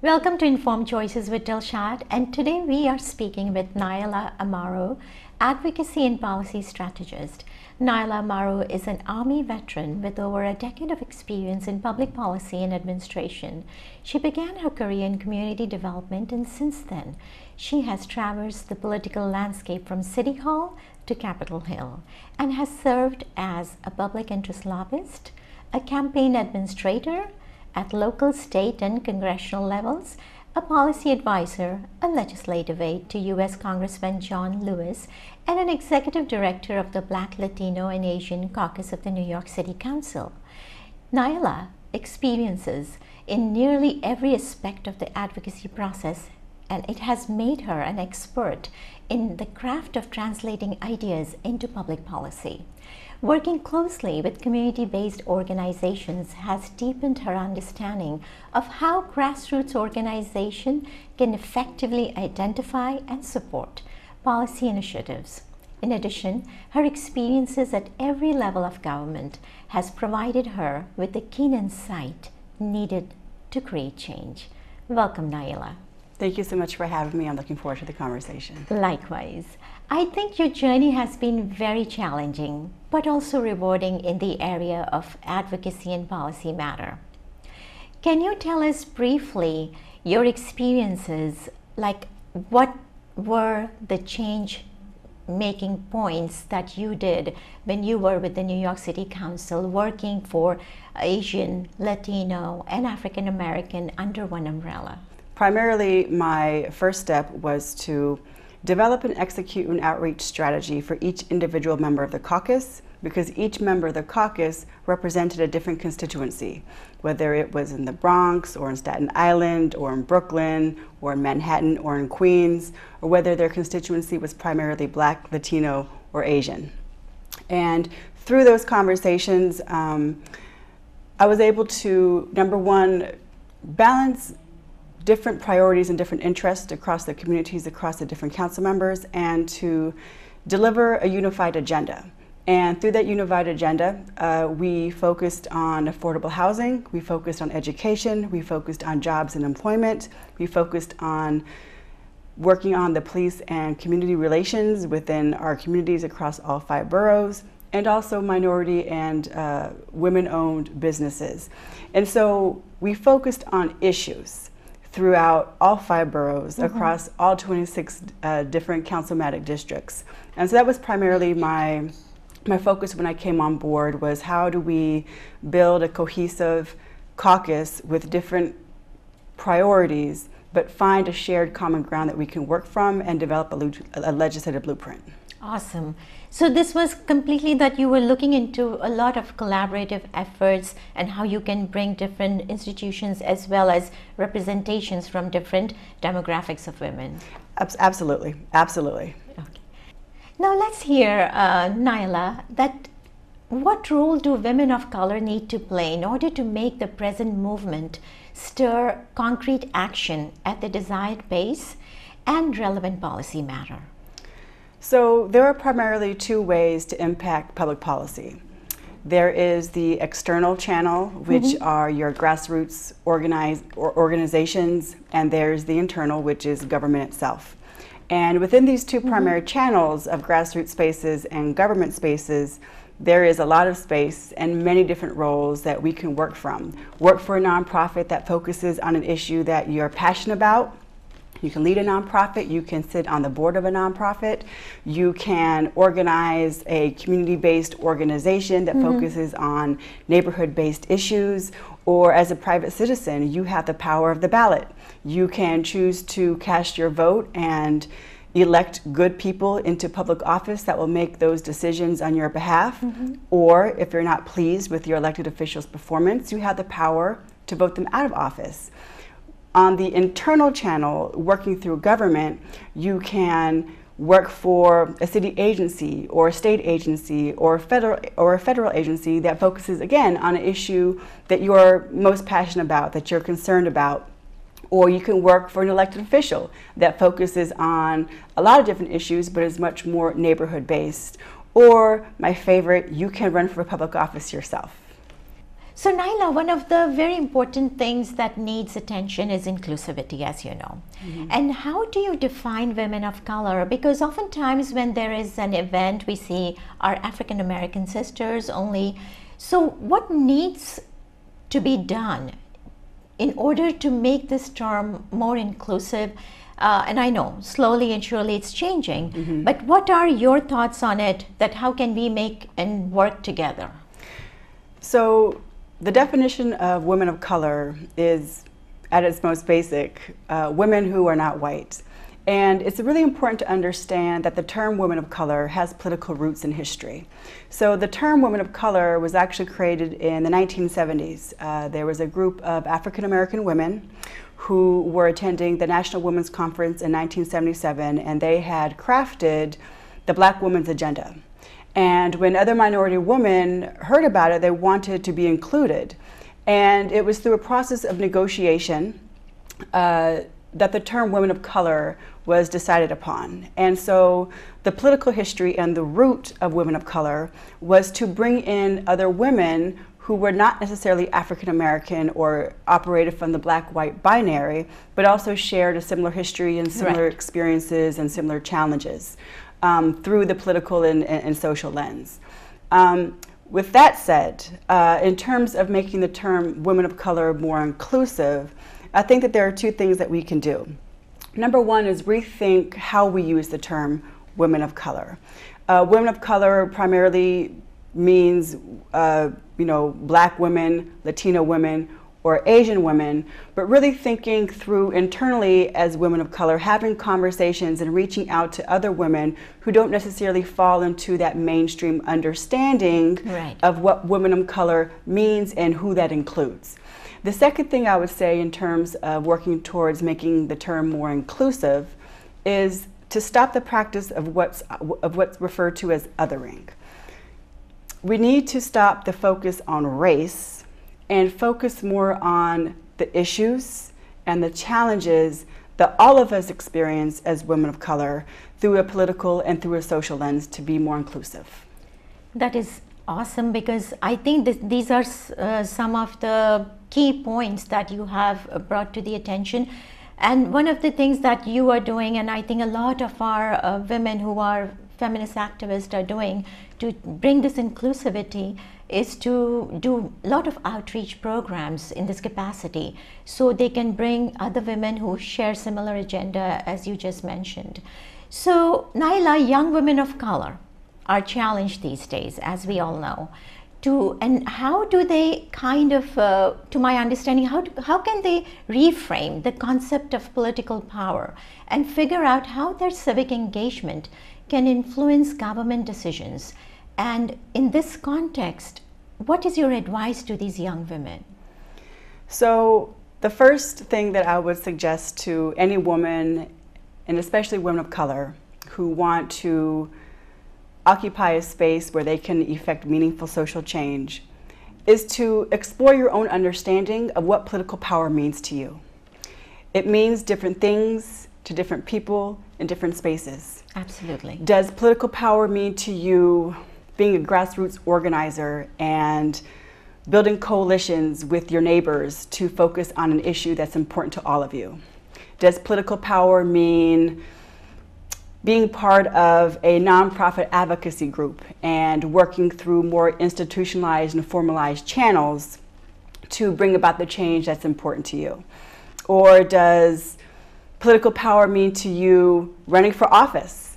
Welcome to Informed Choices with Dilshad and today we are speaking with Naila Amaro, Advocacy and Policy Strategist. Naila Amaro is an Army veteran with over a decade of experience in public policy and administration. She began her career in community development and since then she has traversed the political landscape from City Hall to Capitol Hill and has served as a public interest lobbyist, a campaign administrator, at local, state, and congressional levels, a policy advisor, a legislative aide to U.S. Congressman John Lewis, and an executive director of the Black, Latino, and Asian Caucus of the New York City Council. Nyla experiences in nearly every aspect of the advocacy process, and it has made her an expert in the craft of translating ideas into public policy. Working closely with community-based organizations has deepened her understanding of how grassroots organization can effectively identify and support policy initiatives. In addition, her experiences at every level of government has provided her with the keen insight needed to create change. Welcome, Naila. Thank you so much for having me. I'm looking forward to the conversation. Likewise. I think your journey has been very challenging, but also rewarding in the area of advocacy and policy matter. Can you tell us briefly your experiences, like what were the change making points that you did when you were with the New York City Council working for Asian, Latino, and African American under one umbrella? Primarily, my first step was to Develop and execute an outreach strategy for each individual member of the caucus because each member of the caucus represented a different constituency, whether it was in the Bronx or in Staten Island or in Brooklyn or in Manhattan or in Queens, or whether their constituency was primarily black, Latino, or Asian. And through those conversations, um, I was able to, number one, balance different priorities and different interests across the communities, across the different council members, and to deliver a unified agenda. And through that unified agenda, uh, we focused on affordable housing, we focused on education, we focused on jobs and employment, we focused on working on the police and community relations within our communities across all five boroughs, and also minority and uh, women owned businesses. And so we focused on issues throughout all five boroughs mm -hmm. across all 26 uh, different councilmatic districts. And so that was primarily my my focus when I came on board was how do we build a cohesive caucus with different priorities but find a shared common ground that we can work from and develop a, a legislative blueprint. Awesome. So this was completely that you were looking into a lot of collaborative efforts and how you can bring different institutions as well as representations from different demographics of women. Absolutely, absolutely. Okay. Now let's hear, uh, Nyla, that what role do women of color need to play in order to make the present movement stir concrete action at the desired pace and relevant policy matter? So there are primarily two ways to impact public policy. There is the external channel, which mm -hmm. are your grassroots organize, or organizations, and there's the internal, which is government itself. And within these 2 mm -hmm. primary channels of grassroots spaces and government spaces, there is a lot of space and many different roles that we can work from. Work for a nonprofit that focuses on an issue that you're passionate about, you can lead a nonprofit, you can sit on the board of a nonprofit, you can organize a community based organization that mm -hmm. focuses on neighborhood based issues, or as a private citizen, you have the power of the ballot. You can choose to cast your vote and elect good people into public office that will make those decisions on your behalf. Mm -hmm. Or if you're not pleased with your elected official's performance, you have the power to vote them out of office. On the internal channel, working through government, you can work for a city agency or a state agency or a federal or a federal agency that focuses again on an issue that you're most passionate about, that you're concerned about. Or you can work for an elected official that focuses on a lot of different issues but is much more neighborhood based. Or my favorite, you can run for public office yourself. So, Naila, one of the very important things that needs attention is inclusivity, as you know. Mm-hmm. And how do you define women of color? Because oftentimes, when there is an event, we see our African American sisters only. So, what needs to be done in order to make this term more inclusive? Uh, and I know slowly and surely it's changing, mm-hmm. but what are your thoughts on it? That how can we make and work together? So the definition of women of color is, at its most basic, uh, women who are not white. And it's really important to understand that the term women of color has political roots in history. So the term women of color was actually created in the 1970s. Uh, there was a group of African American women who were attending the National Women's Conference in 1977, and they had crafted the Black Women's Agenda. And when other minority women heard about it, they wanted to be included. And it was through a process of negotiation uh, that the term women of color was decided upon. And so the political history and the root of women of color was to bring in other women who were not necessarily African American or operated from the black white binary, but also shared a similar history and similar right. experiences and similar challenges um, through the political and, and social lens. Um, with that said, uh, in terms of making the term women of color more inclusive, I think that there are two things that we can do. Number one is rethink how we use the term women of color. Uh, women of color primarily means, uh, you know, black women, Latino women, or Asian women, but really thinking through internally as women of color, having conversations and reaching out to other women who don't necessarily fall into that mainstream understanding right. of what women of color means and who that includes. The second thing I would say in terms of working towards making the term more inclusive is to stop the practice of what's, of what's referred to as othering. We need to stop the focus on race and focus more on the issues and the challenges that all of us experience as women of color through a political and through a social lens to be more inclusive. That is awesome because I think these are uh, some of the key points that you have uh, brought to the attention. And one of the things that you are doing, and I think a lot of our uh, women who are feminist activists are doing to bring this inclusivity is to do a lot of outreach programs in this capacity so they can bring other women who share similar agenda as you just mentioned. So Naila, young women of color are challenged these days as we all know. To, and how do they kind of, uh, to my understanding, how, do, how can they reframe the concept of political power and figure out how their civic engagement can influence government decisions and in this context, what is your advice to these young women? So, the first thing that I would suggest to any woman, and especially women of color, who want to occupy a space where they can effect meaningful social change, is to explore your own understanding of what political power means to you. It means different things to different people in different spaces. Absolutely. Does political power mean to you? being a grassroots organizer and building coalitions with your neighbors to focus on an issue that's important to all of you. Does political power mean being part of a nonprofit advocacy group and working through more institutionalized and formalized channels to bring about the change that's important to you? Or does political power mean to you running for office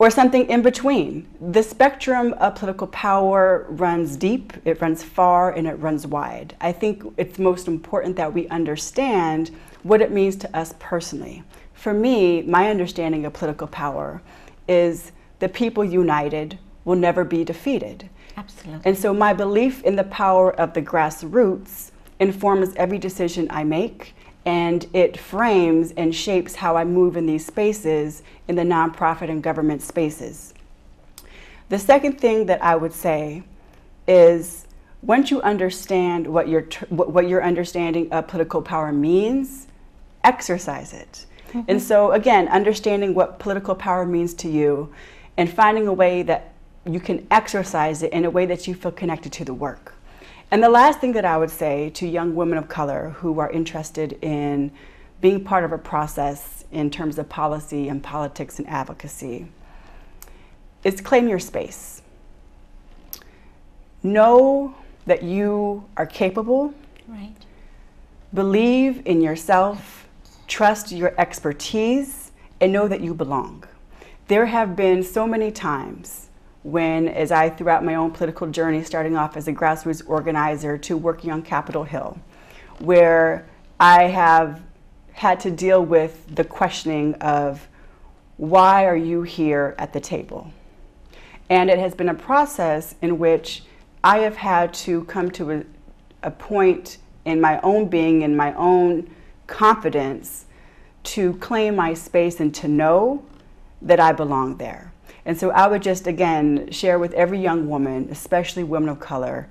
or something in between. The spectrum of political power runs deep, it runs far, and it runs wide. I think it's most important that we understand what it means to us personally. For me, my understanding of political power is the people united will never be defeated. Absolutely. And so my belief in the power of the grassroots informs every decision I make and it frames and shapes how I move in these spaces in the nonprofit and government spaces. The second thing that I would say is once you understand what your what your understanding of political power means, exercise it. Mm-hmm. And so again, understanding what political power means to you and finding a way that you can exercise it in a way that you feel connected to the work. And the last thing that I would say to young women of color who are interested in being part of a process in terms of policy and politics and advocacy is claim your space. Know that you are capable. Right. Believe in yourself, trust your expertise, and know that you belong. There have been so many times when, as I throughout my own political journey, starting off as a grassroots organizer to working on Capitol Hill, where I have had to deal with the questioning of why are you here at the table? And it has been a process in which I have had to come to a, a point in my own being, in my own confidence, to claim my space and to know that I belong there. And so I would just, again, share with every young woman, especially women of color,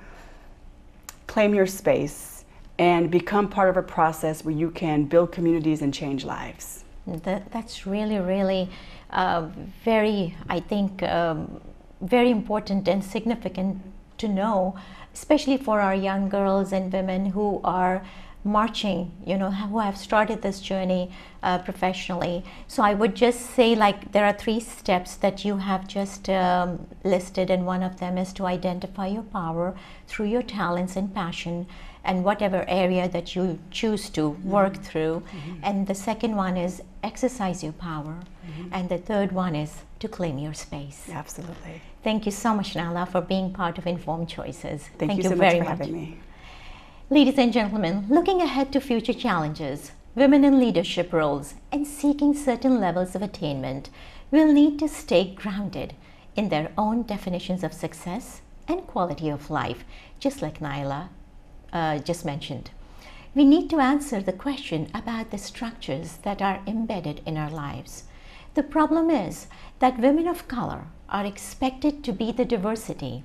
claim your space and become part of a process where you can build communities and change lives. That, that's really, really uh, very, I think, um, very important and significant to know, especially for our young girls and women who are marching, you know, who have started this journey uh, professionally. So I would just say like there are three steps that you have just um, listed and one of them is to identify your power through your talents and passion and whatever area that you choose to mm-hmm. work mm -hmm. through. Mm -hmm. And the second one is exercise your power. Mm -hmm. And the third one is to claim your space. Absolutely. Thank you so much, Nala, for being part of Informed Choices. Thank, Thank you, you, so much very much for much. having me. Ladies and gentlemen, looking ahead to future challenges, women in leadership roles, and seeking certain levels of attainment will need to stay grounded in their own definitions of success and quality of life, just like Nyla uh, just mentioned. We need to answer the question about the structures that are embedded in our lives. The problem is that women of color are expected to be the diversity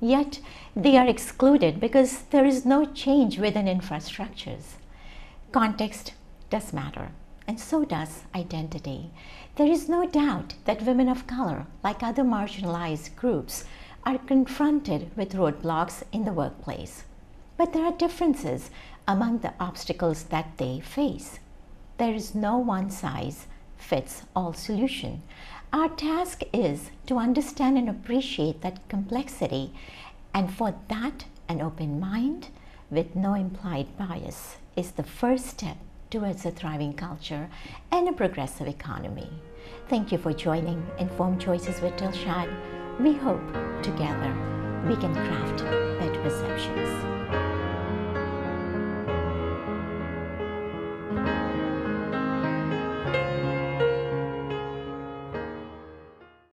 yet they are excluded because there is no change within infrastructures. Context does matter, and so does identity. There is no doubt that women of color, like other marginalized groups, are confronted with roadblocks in the workplace. But there are differences among the obstacles that they face. There is no one size fits all solution, our task is to understand and appreciate that complexity and for that an open mind with no implied bias is the first step towards a thriving culture and a progressive economy. Thank you for joining Informed Choices with Dilshad. We hope together we can craft better perceptions.